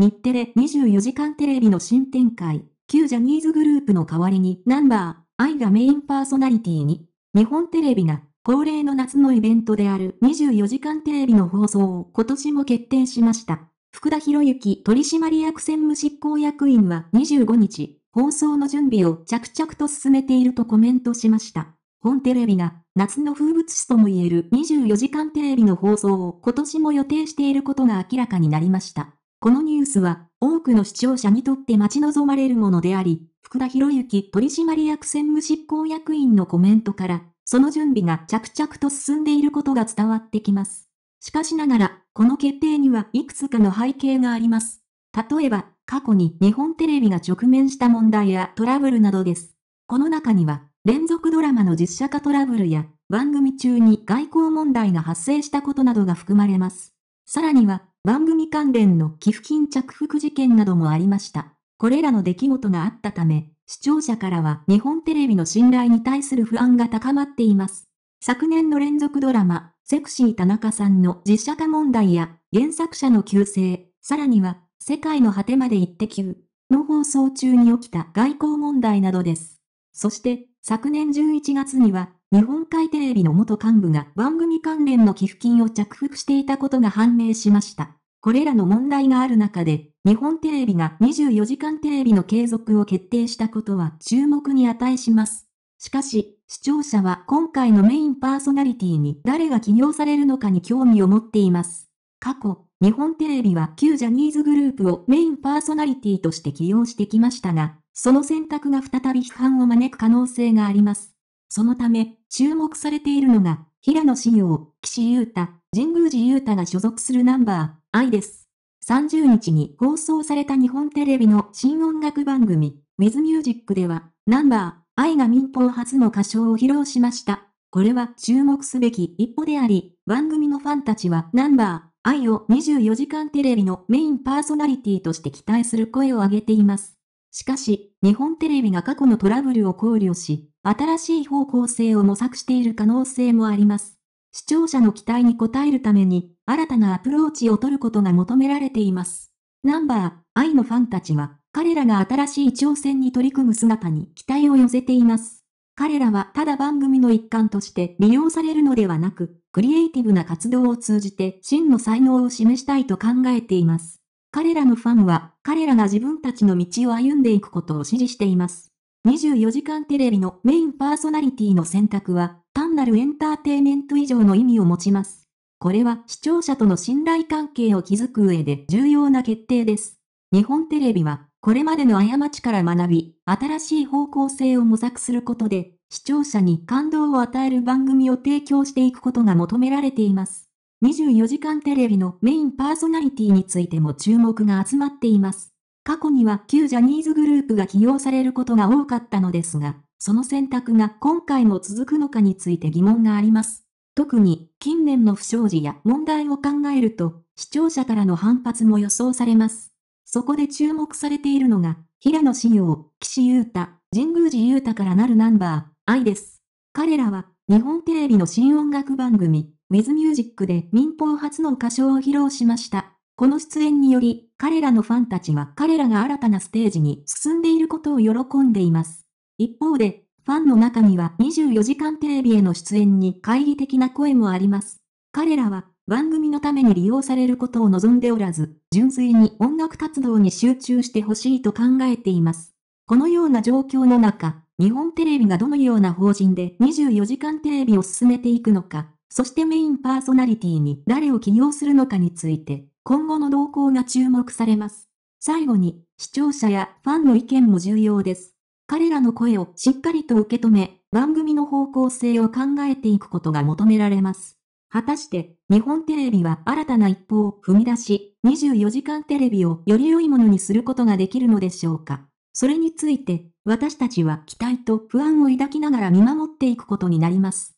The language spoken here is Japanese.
日テレ24時間テレビの新展開、旧ジャニーズグループの代わりにナンバー、愛がメインパーソナリティに、日本テレビが恒例の夏のイベントである24時間テレビの放送を今年も決定しました。福田博之取締役専務執行役員は25日、放送の準備を着々と進めているとコメントしました。本テレビが夏の風物詩ともいえる24時間テレビの放送を今年も予定していることが明らかになりました。このニュースは、多くの視聴者にとって待ち望まれるものであり、福田博之取締役専務執行役員のコメントから、その準備が着々と進んでいることが伝わってきます。しかしながら、この決定にはいくつかの背景があります。例えば、過去に日本テレビが直面した問題やトラブルなどです。この中には、連続ドラマの実写化トラブルや、番組中に外交問題が発生したことなどが含まれます。さらには、番組関連の寄付金着服事件などもありました。これらの出来事があったため、視聴者からは日本テレビの信頼に対する不安が高まっています。昨年の連続ドラマ、セクシー田中さんの実写化問題や、原作者の旧姓、さらには、世界の果てまで行ってきの放送中に起きた外交問題などです。そして、昨年11月には、日本海テレビの元幹部が番組関連の寄付金を着服していたことが判明しました。これらの問題がある中で、日本テレビが24時間テレビの継続を決定したことは注目に値します。しかし、視聴者は今回のメインパーソナリティに誰が起用されるのかに興味を持っています。過去、日本テレビは旧ジャニーズグループをメインパーソナリティとして起用してきましたが、その選択が再び批判を招く可能性があります。そのため、注目されているのが、平野紫耀、岸優太、神宮寺優太が所属するナンバー、愛です。30日に放送された日本テレビの新音楽番組、With Music では、ナンバー、愛が民放初の歌唱を披露しました。これは注目すべき一歩であり、番組のファンたちはナンバー、愛を24時間テレビのメインパーソナリティとして期待する声を上げています。しかし、日本テレビが過去のトラブルを考慮し、新しい方向性を模索している可能性もあります。視聴者の期待に応えるために、新たなアプローチを取ることが求められています。ナンバー、愛のファンたちは、彼らが新しい挑戦に取り組む姿に期待を寄せています。彼らはただ番組の一環として利用されるのではなく、クリエイティブな活動を通じて真の才能を示したいと考えています。彼らのファンは、彼らが自分たちの道を歩んでいくことを支持しています。24時間テレビのメインパーソナリティの選択は、単なるエンターテイメント以上の意味を持ちます。これは視聴者との信頼関係を築く上で重要な決定です。日本テレビは、これまでの過ちから学び、新しい方向性を模索することで、視聴者に感動を与える番組を提供していくことが求められています。24時間テレビのメインパーソナリティについても注目が集まっています。過去には旧ジャニーズグループが起用されることが多かったのですが、その選択が今回も続くのかについて疑問があります。特に近年の不祥事や問題を考えると、視聴者からの反発も予想されます。そこで注目されているのが、平野紫耀、岸優太、神宮寺優太からなるナンバー、愛です。彼らは、日本テレビの新音楽番組、ウィズミュージックで民放初の歌唱を披露しました。この出演により、彼らのファンたちは彼らが新たなステージに進んでいることを喜んでいます。一方で、ファンの中には24時間テレビへの出演に懐疑的な声もあります。彼らは番組のために利用されることを望んでおらず、純粋に音楽活動に集中してほしいと考えています。このような状況の中、日本テレビがどのような法人で24時間テレビを進めていくのか、そしてメインパーソナリティに誰を起用するのかについて、今後の動向が注目されます。最後に、視聴者やファンの意見も重要です。彼らの声をしっかりと受け止め、番組の方向性を考えていくことが求められます。果たして、日本テレビは新たな一歩を踏み出し、24時間テレビをより良いものにすることができるのでしょうか。それについて、私たちは期待と不安を抱きながら見守っていくことになります。